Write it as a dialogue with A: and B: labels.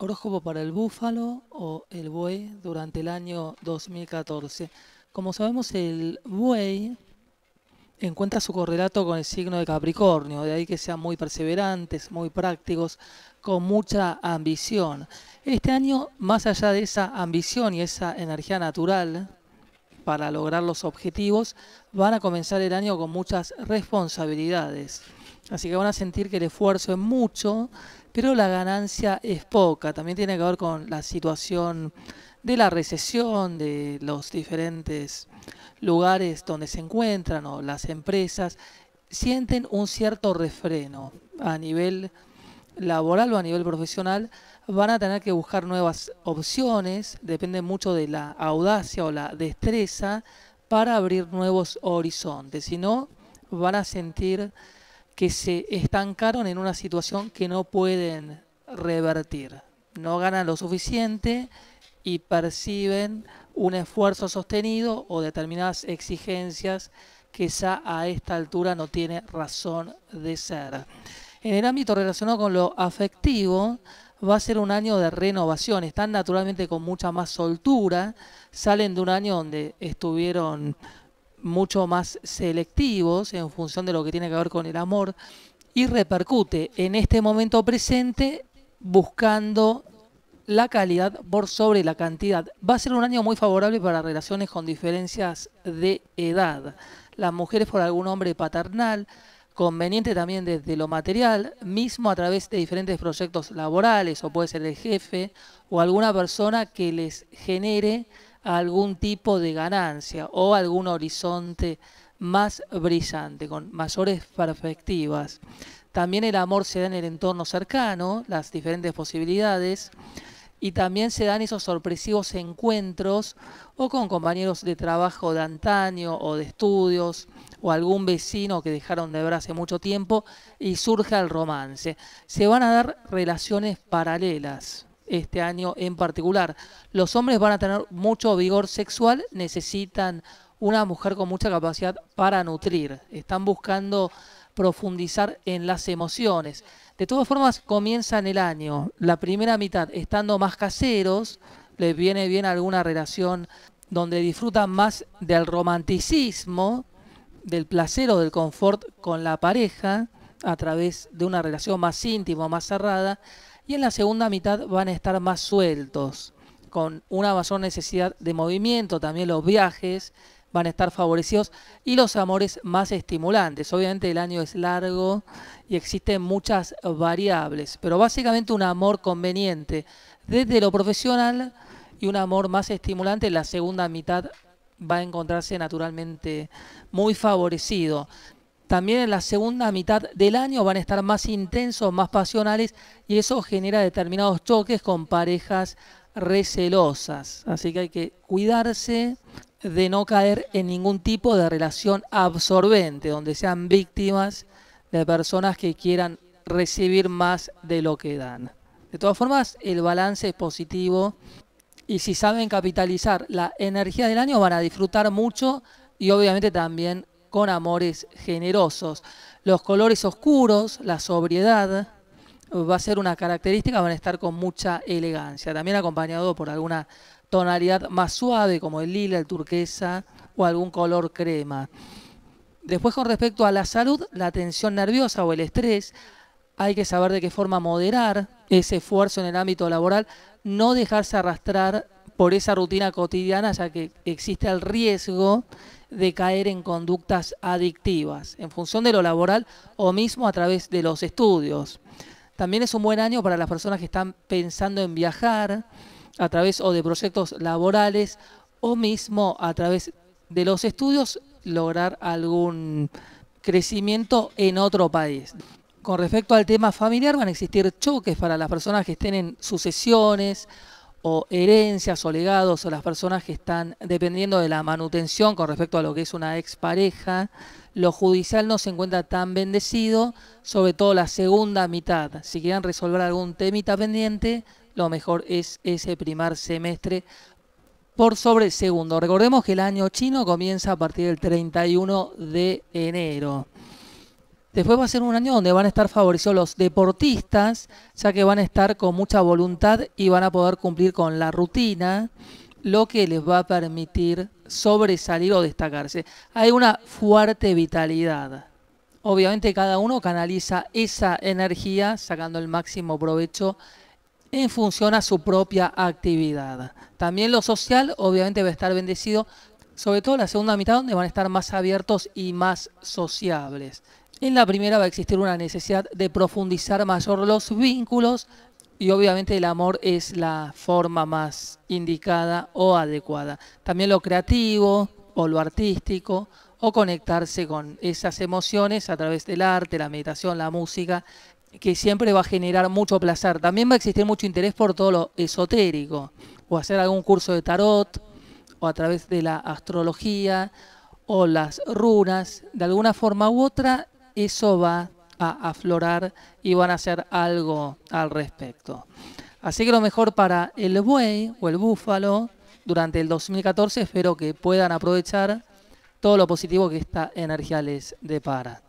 A: Horóscopo para el búfalo o el buey durante el año 2014. Como sabemos, el buey encuentra su correlato con el signo de Capricornio, de ahí que sean muy perseverantes, muy prácticos, con mucha ambición. Este año, más allá de esa ambición y esa energía natural para lograr los objetivos, van a comenzar el año con muchas responsabilidades. Así que van a sentir que el esfuerzo es mucho, pero la ganancia es poca. También tiene que ver con la situación de la recesión, de los diferentes lugares donde se encuentran o las empresas. Sienten un cierto refreno a nivel laboral o a nivel profesional. Van a tener que buscar nuevas opciones, depende mucho de la audacia o la destreza para abrir nuevos horizontes. Si no, van a sentir que se estancaron en una situación que no pueden revertir. No ganan lo suficiente y perciben un esfuerzo sostenido o determinadas exigencias que ya a esta altura no tiene razón de ser. En el ámbito relacionado con lo afectivo, va a ser un año de renovación. Están naturalmente con mucha más soltura, salen de un año donde estuvieron mucho más selectivos en función de lo que tiene que ver con el amor y repercute en este momento presente buscando la calidad por sobre la cantidad. Va a ser un año muy favorable para relaciones con diferencias de edad. Las mujeres por algún hombre paternal, conveniente también desde lo material, mismo a través de diferentes proyectos laborales, o puede ser el jefe, o alguna persona que les genere algún tipo de ganancia o algún horizonte más brillante, con mayores perspectivas. También el amor se da en el entorno cercano, las diferentes posibilidades, y también se dan esos sorpresivos encuentros o con compañeros de trabajo de antaño o de estudios o algún vecino que dejaron de ver hace mucho tiempo y surge el romance. Se van a dar relaciones paralelas este año en particular. Los hombres van a tener mucho vigor sexual, necesitan una mujer con mucha capacidad para nutrir. Están buscando profundizar en las emociones. De todas formas, comienzan el año, la primera mitad, estando más caseros, les viene bien alguna relación donde disfrutan más del romanticismo, del placer o del confort con la pareja a través de una relación más íntima, más cerrada, y en la segunda mitad van a estar más sueltos, con una mayor necesidad de movimiento, también los viajes van a estar favorecidos y los amores más estimulantes. Obviamente el año es largo y existen muchas variables, pero básicamente un amor conveniente desde lo profesional y un amor más estimulante, en la segunda mitad va a encontrarse naturalmente muy favorecido también en la segunda mitad del año van a estar más intensos, más pasionales y eso genera determinados choques con parejas recelosas. Así que hay que cuidarse de no caer en ningún tipo de relación absorbente, donde sean víctimas de personas que quieran recibir más de lo que dan. De todas formas, el balance es positivo y si saben capitalizar la energía del año van a disfrutar mucho y obviamente también con amores generosos. Los colores oscuros, la sobriedad, va a ser una característica, van a estar con mucha elegancia, también acompañado por alguna tonalidad más suave como el lila, el turquesa o algún color crema. Después con respecto a la salud, la tensión nerviosa o el estrés, hay que saber de qué forma moderar ese esfuerzo en el ámbito laboral, no dejarse arrastrar por esa rutina cotidiana, ya que existe el riesgo de caer en conductas adictivas, en función de lo laboral o mismo a través de los estudios. También es un buen año para las personas que están pensando en viajar a través o de proyectos laborales o mismo a través de los estudios lograr algún crecimiento en otro país. Con respecto al tema familiar van a existir choques para las personas que estén en sucesiones o herencias o legados o las personas que están dependiendo de la manutención con respecto a lo que es una expareja, lo judicial no se encuentra tan bendecido, sobre todo la segunda mitad. Si quieren resolver algún temita pendiente, lo mejor es ese primer semestre por sobre el segundo. Recordemos que el año chino comienza a partir del 31 de enero. Después va a ser un año donde van a estar favorecidos los deportistas, ya que van a estar con mucha voluntad y van a poder cumplir con la rutina, lo que les va a permitir sobresalir o destacarse. Hay una fuerte vitalidad. Obviamente cada uno canaliza esa energía sacando el máximo provecho en función a su propia actividad. También lo social obviamente va a estar bendecido, sobre todo la segunda mitad donde van a estar más abiertos y más sociables. En la primera va a existir una necesidad de profundizar mayor los vínculos y obviamente el amor es la forma más indicada o adecuada. También lo creativo o lo artístico o conectarse con esas emociones a través del arte, la meditación, la música, que siempre va a generar mucho placer. También va a existir mucho interés por todo lo esotérico o hacer algún curso de tarot o a través de la astrología o las runas. De alguna forma u otra eso va a aflorar y van a hacer algo al respecto. Así que lo mejor para el buey o el búfalo durante el 2014 espero que puedan aprovechar todo lo positivo que esta energía les depara.